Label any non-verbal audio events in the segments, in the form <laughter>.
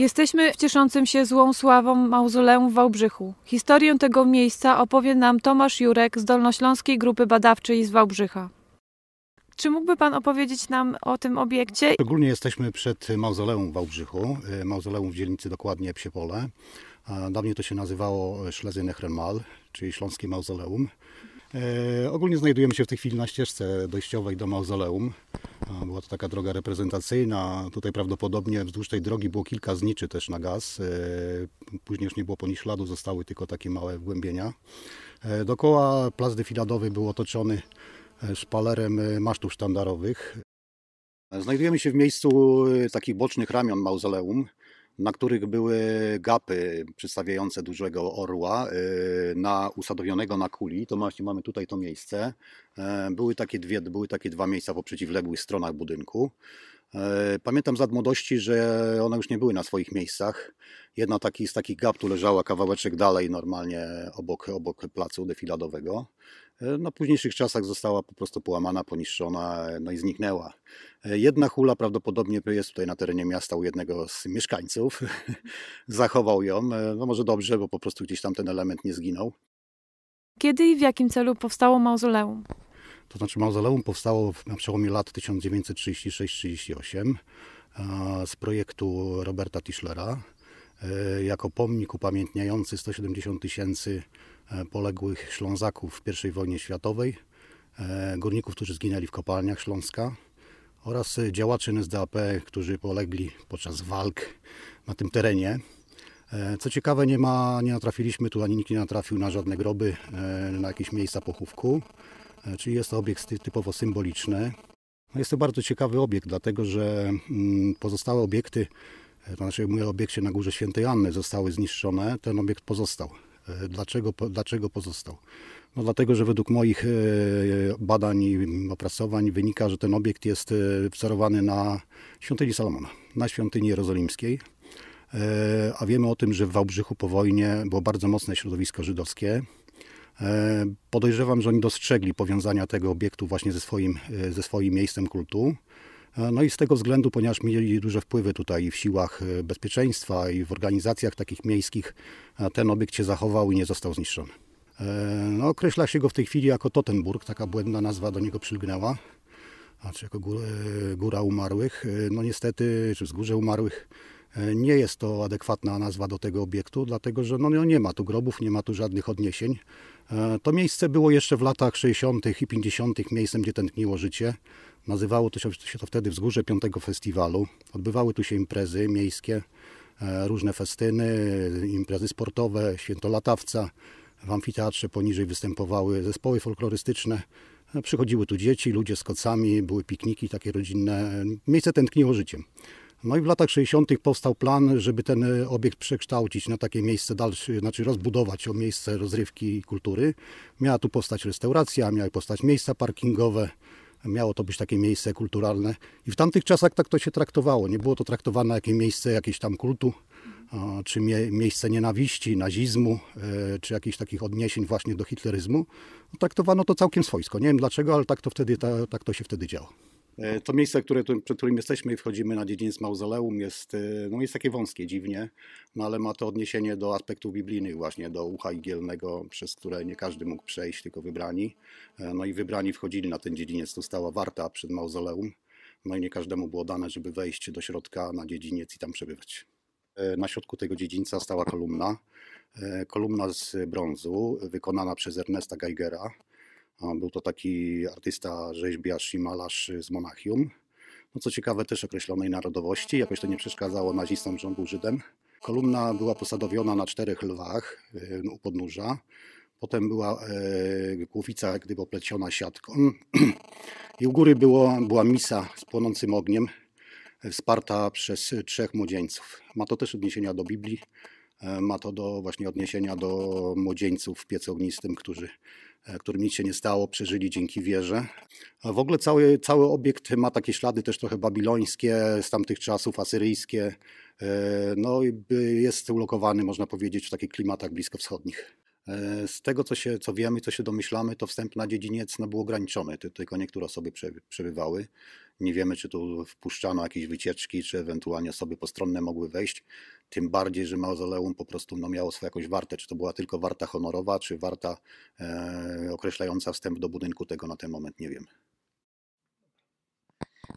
Jesteśmy w cieszącym się złą sławą mauzoleum w Wałbrzychu. Historię tego miejsca opowie nam Tomasz Jurek z Dolnośląskiej Grupy Badawczej z Wałbrzycha. Czy mógłby Pan opowiedzieć nam o tym obiekcie? Szczególnie jesteśmy przed mauzoleum w Wałbrzychu, y, mauzoleum w dzielnicy dokładnie Psiepole. Dawniej to się nazywało Szlezy Nechrenmal, czyli Śląskie Mauzoleum. E, ogólnie znajdujemy się w tej chwili na ścieżce dojściowej do mauzoleum. E, była to taka droga reprezentacyjna. Tutaj prawdopodobnie wzdłuż tej drogi było kilka zniczy też na gaz. E, później już nie było po nich śladu, zostały tylko takie małe wgłębienia. Dokoła plac defiladowy był otoczony szpalerem masztów sztandarowych. Znajdujemy się w miejscu takich bocznych ramion mauzoleum na których były gapy przedstawiające dużego orła y, na, usadowionego na kuli. To właśnie mamy tutaj to miejsce. E, były takie, dwie, były takie dwa miejsca po przeciwległych stronach budynku. E, pamiętam z lat młodości, że one już nie były na swoich miejscach. Jedna taki, z takich gap tu leżała kawałeczek dalej, normalnie obok, obok placu defiladowego. E, na no, późniejszych czasach została po prostu połamana, poniszczona e, no i zniknęła. E, jedna hula prawdopodobnie jest tutaj na terenie miasta u jednego z mieszkańców. <laughs> Zachował ją. No może dobrze, bo po prostu gdzieś tam ten element nie zginął. Kiedy i w jakim celu powstało mauzoleum? To znaczy mauzoleum powstało na przełomie lat 1936-38 z projektu Roberta Tischlera jako pomnik upamiętniający 170 tysięcy 000 E, poległych Ślązaków w I wojnie światowej, e, górników, którzy zginęli w kopalniach Śląska oraz działaczy NSDAP, którzy polegli podczas walk na tym terenie. E, co ciekawe, nie, ma, nie natrafiliśmy tu, ani nikt nie natrafił na żadne groby, na jakieś miejsca pochówku, czyli jest to obiekt typowo symboliczny. No, jest to bardzo ciekawy obiekt, dlatego że mm, pozostałe obiekty, to znaczy mówię o obiekcie na Górze Świętej Anny, zostały zniszczone, ten obiekt pozostał. E, dlaczego, dlaczego pozostał? No dlatego, że według moich e, badań i opracowań wynika, że ten obiekt jest e, wzorowany na świątyni Salomona, na świątyni jerozolimskiej. A wiemy o tym, że w Wałbrzychu po wojnie było bardzo mocne środowisko żydowskie. Podejrzewam, że oni dostrzegli powiązania tego obiektu właśnie ze swoim, ze swoim miejscem kultu. E, no i z tego względu, ponieważ mieli duże wpływy tutaj w siłach e, bezpieczeństwa i w organizacjach takich miejskich, e, ten obiekt się zachował i nie został zniszczony. No, określa się go w tej chwili jako Totenburg, taka błędna nazwa do niego przylgnęła, znaczy jako góra umarłych. No niestety, czy wzgórze umarłych, E, nie jest to adekwatna nazwa do tego obiektu, dlatego że no, no nie ma tu grobów, nie ma tu żadnych odniesień. E, to miejsce było jeszcze w latach 60. i 50. miejscem, gdzie tętniło życie. Nazywało to się to wtedy wzgórze piątego festiwalu. Odbywały tu się imprezy miejskie, e, różne festyny, imprezy sportowe, święto latawca. W amfiteatrze poniżej występowały zespoły folklorystyczne. Przychodziły tu dzieci, ludzie z kocami, były pikniki takie rodzinne. Miejsce tętniło życiem. No i w latach 60. powstał plan, żeby ten e, obiekt przekształcić na takie miejsce dalsze, znaczy rozbudować o miejsce rozrywki i kultury. Miała tu powstać restauracja, miały powstać miejsca parkingowe, miało to być takie miejsce kulturalne. I w tamtych czasach tak to się traktowało. Nie było to traktowane jako miejsce jakieś tam kultu, czy mie miejsce nienawiści, nazizmu, e, czy jakichś takich odniesień właśnie do hitleryzmu. No, traktowano to całkiem swojsko. Nie wiem dlaczego, ale tak to, wtedy, ta, tak to się wtedy działo. E, to miejsce, które, przed którym jesteśmy i wchodzimy na dziedziniec mauzoleum jest, e, no jest takie wąskie dziwnie, no ale ma to odniesienie do aspektów biblijnych właśnie, do ucha igielnego, przez które nie każdy mógł przejść, tylko wybrani. E, no i wybrani wchodzili na ten dziedziniec, to stała warta przed mauzoleum. No i nie każdemu było dane, żeby wejść do środka na dziedziniec i tam przebywać. Na środku tego dziedzińca stała kolumna, kolumna z brązu wykonana przez Ernesta Geigera. Był to taki artysta, rzeźbiarz i malarz z Monachium. No co ciekawe, też określonej narodowości, jakoś to nie przeszkadzało nazistom, że Żydem. Kolumna była posadowiona na czterech lwach e, u podnóża. Potem była e, głowica gdyby opleciona siatką. <clears throat> I u góry było, była misa z płonącym ogniem, e, wsparta przez trzech młodzieńców. Ma to też odniesienia do Biblii, e, ma to do, właśnie odniesienia do młodzieńców w piecu ognistym, którzy E, którym nic się nie stało, przeżyli dzięki wierze. w ogóle cały, cały obiekt ma takie ślady też trochę babilońskie, z tamtych czasów asyryjskie. E, no i jest ulokowany, można powiedzieć, w takich klimatach bliskowschodnich. E, z tego, co, się, co wiemy, co się domyślamy, to wstęp na dziedziniec no, był ograniczony. Tylko niektóre osoby przebywały. Nie wiemy, czy tu wpuszczano jakieś wycieczki, czy ewentualnie osoby postronne mogły wejść. Tym bardziej, że mauzoleum po prostu no, miało swoją jakąś wartę. Czy to była tylko warta honorowa, czy warta e, określająca wstęp do budynku, tego na ten moment nie wiemy.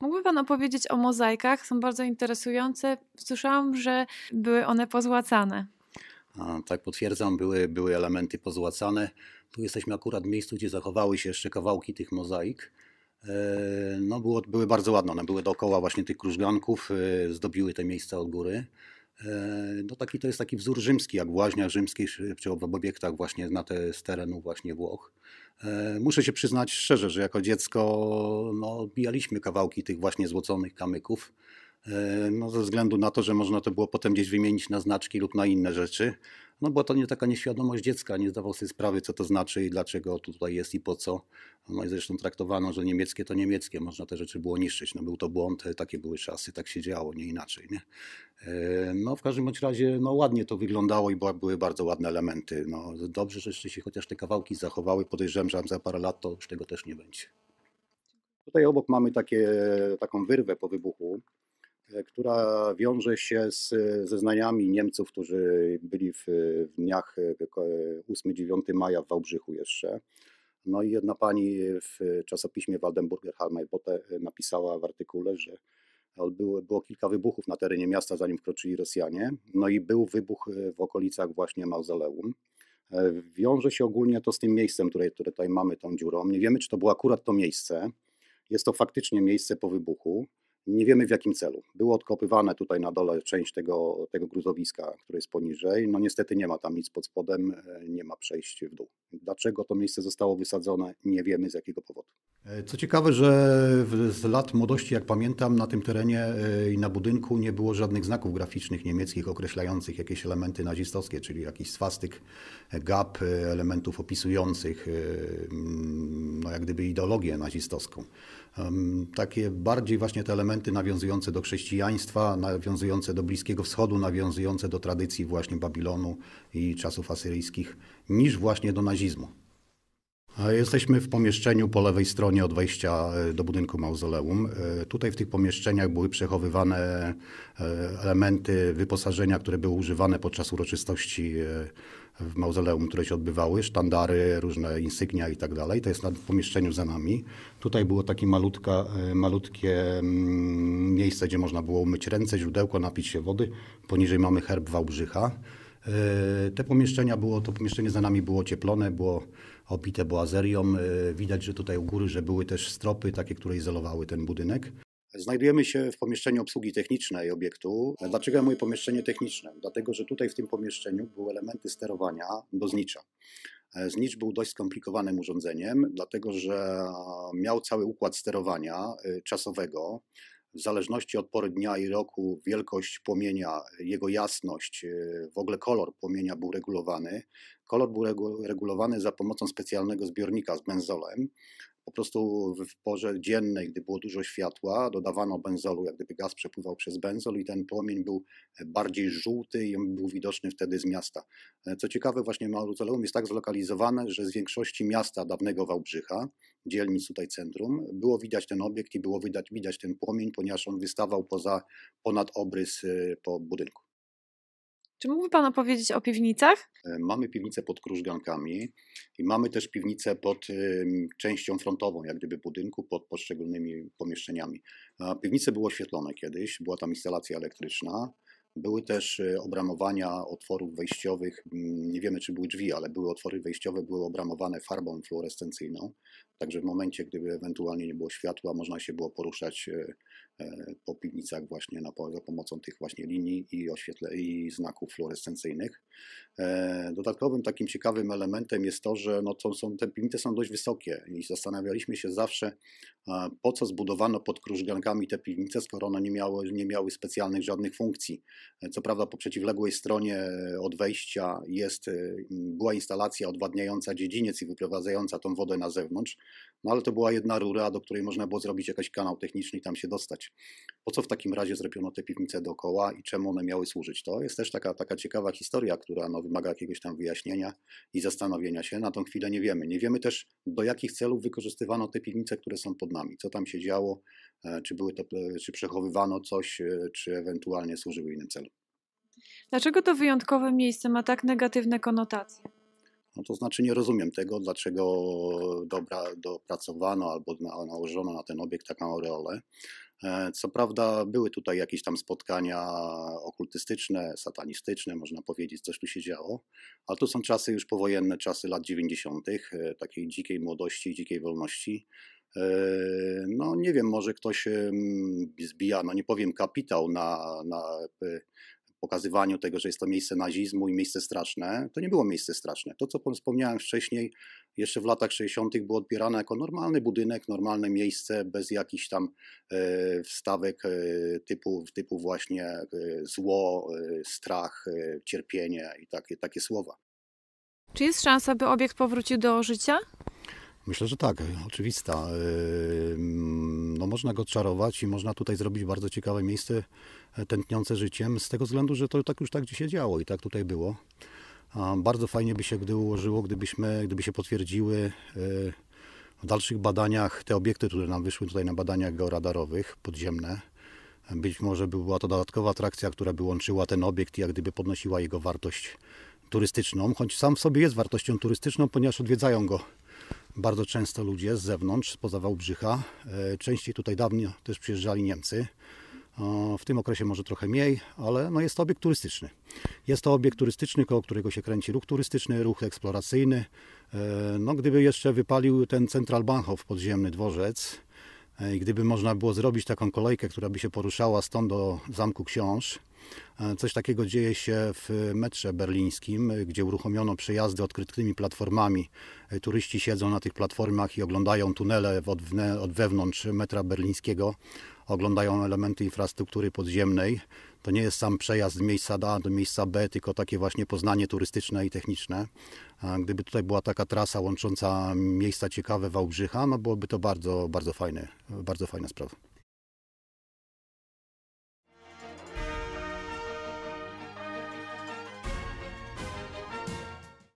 Mógłby Pan opowiedzieć o mozaikach? Są bardzo interesujące. Słyszałam, że były one pozłacane. A, tak potwierdzam, były, były elementy pozłacane. Tu jesteśmy akurat w miejscu, gdzie zachowały się jeszcze kawałki tych mozaik. E, no, było, były bardzo ładne. One były dookoła właśnie tych krużganków, e, zdobiły te miejsca od góry. E, no, taki to jest taki wzór rzymski, jak w łaźniach rzymskich czy w obiektach właśnie na te, z terenu właśnie Włoch. Muszę się przyznać szczerze, że jako dziecko no, bijaliśmy kawałki tych właśnie złoconych kamyków. No, ze względu na to, że można to było potem gdzieś wymienić na znaczki lub na inne rzeczy, no bo to nie taka nieświadomość dziecka, nie zdawał sobie sprawy, co to znaczy i dlaczego tutaj jest i po co. No i zresztą traktowano, że niemieckie to niemieckie, można te rzeczy było niszczyć. No był to błąd, e, takie były czasy, tak się działo, nie inaczej. Nie? E, no w każdym bądź razie no, ładnie to wyglądało i były bardzo ładne elementy. No, dobrze, że się chociaż te kawałki zachowały, podejrzewam, że za parę lat to już tego też nie będzie. Tutaj obok mamy takie, taką wyrwę po wybuchu, E, która wiąże się z zeznaniami Niemców, którzy byli w, w dniach 8-9 e, maja w Wałbrzychu jeszcze. No i jedna pani w czasopiśmie Waldenburger Harmaibote e, napisała w artykule, że było, było kilka wybuchów na terenie miasta, zanim wkroczyli Rosjanie. No i był wybuch w okolicach właśnie mauzoleum. Wiąże się ogólnie to z tym miejscem, które, które tutaj mamy, tą dziurą. Nie wiemy, czy to było akurat to miejsce. Jest to faktycznie miejsce po wybuchu. Nie wiemy w jakim celu. Było odkopywane tutaj na dole część tego, tego gruzowiska, które jest poniżej. No niestety nie ma tam nic pod spodem, e, nie ma przejść w dół. Dlaczego to miejsce zostało wysadzone, nie wiemy z jakiego powodu. E, co ciekawe, że z lat młodości, jak pamiętam, na tym terenie e, i na budynku nie było żadnych znaków graficznych niemieckich określających jakieś elementy nazistowskie, czyli jakiś swastyk, gap, elementów opisujących no jak gdyby ideologię nazistowską takie bardziej właśnie te elementy nawiązujące do chrześcijaństwa, nawiązujące do Bliskiego Wschodu, nawiązujące do tradycji właśnie Babilonu i czasów asyryjskich, niż właśnie do nazizmu. Jesteśmy w pomieszczeniu po lewej stronie od wejścia e, do budynku mauzoleum. E, tutaj w tych pomieszczeniach były przechowywane e, elementy wyposażenia, które były używane podczas uroczystości w mauzoleum, które się odbywały, sztandary, różne insygnia i tak dalej. To jest na pomieszczeniu za nami. Tutaj było takie malutka, malutkie mm, miejsce, gdzie można było umyć ręce, źródełko, napić się wody. Poniżej mamy herb Wałbrzycha. Te pomieszczenia było, to pomieszczenie za nami było ocieplone, było obite boazerią. E, widać, że tutaj u góry, że były też stropy takie, które izolowały ten budynek. Znajdujemy się w pomieszczeniu obsługi technicznej obiektu. E, dlaczego ja mówię pomieszczenie techniczne? Dlatego, że tutaj w tym pomieszczeniu były elementy sterowania do znicza. E, znicz był dość skomplikowanym urządzeniem, dlatego że miał cały układ sterowania czasowego. W zależności od pory dnia i roku, wielkość płomienia, jego jasność, w ogóle kolor płomienia był regulowany. Kolor był regulowany za pomocą specjalnego zbiornika z benzolem. Po prostu w porze dziennej, gdy było dużo światła, dodawano benzolu, jak gdyby gaz przepływał przez benzol i ten płomień był bardziej żółty i był widoczny wtedy z miasta. Co ciekawe, właśnie Maurozoleum jest tak zlokalizowane, że z większości miasta dawnego Wałbrzycha, dzielnic tutaj centrum, było widać ten obiekt i było widać, widać ten płomień, ponieważ on wystawał poza, ponad obrys po budynku. Czy mógłby Pan opowiedzieć o piwnicach? E, mamy piwnicę pod krużgankami i mamy też piwnicę pod częścią frontową, jak gdyby budynku, pod poszczególnymi pomieszczeniami. Piwnice były oświetlone kiedyś, była tam instalacja elektryczna. Były też y, obramowania otworów wejściowych. Mm, nie wiemy, czy były drzwi, ale były otwory wejściowe, były obramowane farbą fluorescencyjną. Także w momencie, gdyby ewentualnie nie było światła, można się było poruszać y, e, po piwnicach właśnie na, za pomocą tych właśnie linii i, oświetle, i znaków fluorescencyjnych. E, dodatkowym takim ciekawym elementem jest to, że no to są, te piwnice są dość wysokie i zastanawialiśmy się zawsze, po co zbudowano pod krużgankami te piwnice, skoro one nie miały, nie miały specjalnych żadnych funkcji. Co prawda po przeciwległej stronie e, od wejścia jest, e, była instalacja odwadniająca dziedziniec i wyprowadzająca tą wodę na zewnątrz, no ale to była jedna rura, do której można było zrobić jakiś kanał techniczny i tam się dostać. Po co w takim razie zrobiono te piwnice dookoła i czemu one miały służyć? To jest też taka, taka ciekawa historia, która no, wymaga jakiegoś tam wyjaśnienia i zastanowienia się. Na tą chwilę nie wiemy. Nie wiemy też, do jakich celów wykorzystywano te piwnice, które są pod nami. Co tam się działo, e, czy, były to, e, czy przechowywano coś, e, czy ewentualnie służyły innym celom. Dlaczego to wyjątkowe miejsce ma tak negatywne konotacje? No to znaczy nie rozumiem tego, dlaczego dobra, dopracowano albo na, nałożono na ten obiekt taką aureolę. E, co prawda były tutaj jakieś tam spotkania okultystyczne, satanistyczne, można powiedzieć, coś tu się działo, ale to są czasy już powojenne, czasy lat 90., e, takiej dzikiej młodości, dzikiej wolności. E, no nie wiem, może ktoś zbija, no nie powiem kapitał na, na pokazywaniu tego, że jest to miejsce nazizmu i miejsce straszne, to nie było miejsce straszne. To, co wspomniałem wcześniej, jeszcze w latach 60. było odbierane jako normalny budynek, normalne miejsce, bez jakichś tam e, wstawek e, typu, typu właśnie e, zło, strach, cierpienie i takie, takie słowa. Czy jest szansa, by obiekt powrócił do życia? Myślę, że tak, oczywista. No, można go czarować i można tutaj zrobić bardzo ciekawe miejsce e, tętniące życiem, z tego względu, że to tak już tak się działo i tak tutaj było. Bardzo fajnie by się gdy ułożyło, gdybyśmy, gdyby się potwierdziły e, w dalszych badaniach te obiekty, które nam wyszły tutaj na badaniach georadarowych, podziemne. Być może by była to dodatkowa atrakcja, która by łączyła ten obiekt i jak gdyby podnosiła jego wartość turystyczną, choć sam w sobie jest wartością turystyczną, ponieważ odwiedzają go bardzo często ludzie z zewnątrz, spoza Wałbrzycha. E, częściej tutaj dawno też przyjeżdżali Niemcy. W tym okresie może trochę mniej, ale no jest to obiekt turystyczny. Jest to obiekt turystyczny, koło którego się kręci ruch turystyczny, ruch eksploracyjny. E, no, gdyby jeszcze wypalił ten Central podziemny dworzec, e, i gdyby można było zrobić taką kolejkę, która by się poruszała stąd do Zamku Książ, E, coś takiego dzieje się w metrze berlińskim, e, gdzie uruchomiono przejazdy odkrytymi platformami. E, turyści siedzą na tych platformach i oglądają tunele od, od wewnątrz metra berlińskiego, oglądają elementy infrastruktury podziemnej. To nie jest sam przejazd z miejsca A do miejsca B, tylko takie właśnie poznanie turystyczne i techniczne. Gdyby tutaj była taka trasa łącząca miejsca ciekawe Wałbrzycha, no byłoby to bardzo, bardzo fajny, bardzo fajna sprawa.